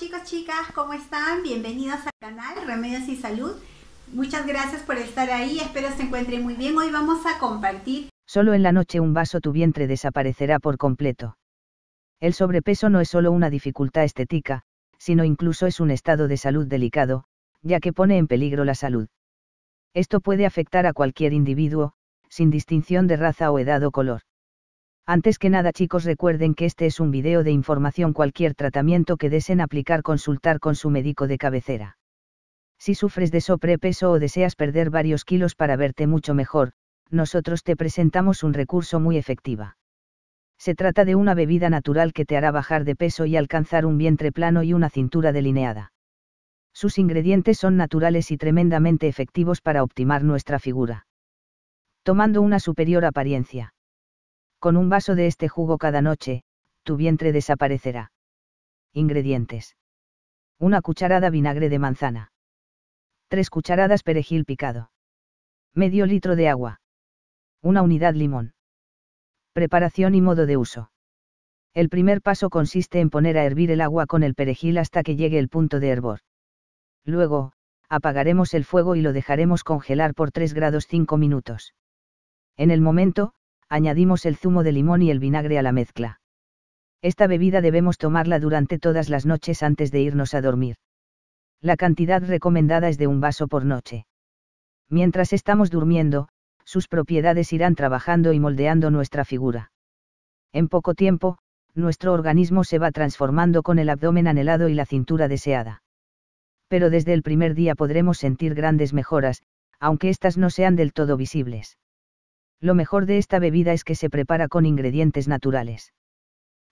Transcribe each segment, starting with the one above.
chicos, chicas, ¿cómo están? Bienvenidos al canal Remedios y Salud. Muchas gracias por estar ahí, espero se encuentren muy bien. Hoy vamos a compartir... Solo en la noche un vaso tu vientre desaparecerá por completo. El sobrepeso no es solo una dificultad estética, sino incluso es un estado de salud delicado, ya que pone en peligro la salud. Esto puede afectar a cualquier individuo, sin distinción de raza o edad o color. Antes que nada chicos recuerden que este es un video de información cualquier tratamiento que deseen aplicar consultar con su médico de cabecera. Si sufres de sobrepeso o deseas perder varios kilos para verte mucho mejor, nosotros te presentamos un recurso muy efectiva. Se trata de una bebida natural que te hará bajar de peso y alcanzar un vientre plano y una cintura delineada. Sus ingredientes son naturales y tremendamente efectivos para optimar nuestra figura. Tomando una superior apariencia con un vaso de este jugo cada noche, tu vientre desaparecerá. Ingredientes. Una cucharada vinagre de manzana. Tres cucharadas perejil picado. Medio litro de agua. Una unidad limón. Preparación y modo de uso. El primer paso consiste en poner a hervir el agua con el perejil hasta que llegue el punto de hervor. Luego, apagaremos el fuego y lo dejaremos congelar por 3 grados 5 minutos. En el momento, añadimos el zumo de limón y el vinagre a la mezcla. Esta bebida debemos tomarla durante todas las noches antes de irnos a dormir. La cantidad recomendada es de un vaso por noche. Mientras estamos durmiendo, sus propiedades irán trabajando y moldeando nuestra figura. En poco tiempo, nuestro organismo se va transformando con el abdomen anhelado y la cintura deseada. Pero desde el primer día podremos sentir grandes mejoras, aunque éstas no sean del todo visibles. Lo mejor de esta bebida es que se prepara con ingredientes naturales.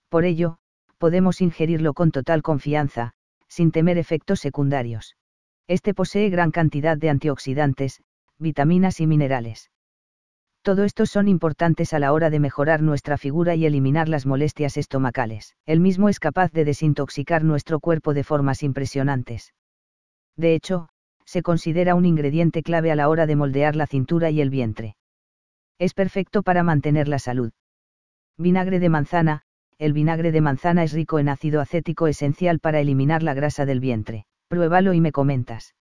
Por ello, podemos ingerirlo con total confianza, sin temer efectos secundarios. Este posee gran cantidad de antioxidantes, vitaminas y minerales. Todo esto son importantes a la hora de mejorar nuestra figura y eliminar las molestias estomacales. El mismo es capaz de desintoxicar nuestro cuerpo de formas impresionantes. De hecho, se considera un ingrediente clave a la hora de moldear la cintura y el vientre. Es perfecto para mantener la salud. Vinagre de manzana, el vinagre de manzana es rico en ácido acético esencial para eliminar la grasa del vientre. Pruébalo y me comentas.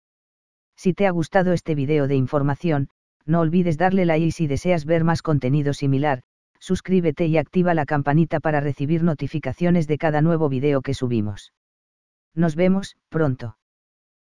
Si te ha gustado este video de información, no olvides darle like y si deseas ver más contenido similar, suscríbete y activa la campanita para recibir notificaciones de cada nuevo video que subimos. Nos vemos, pronto.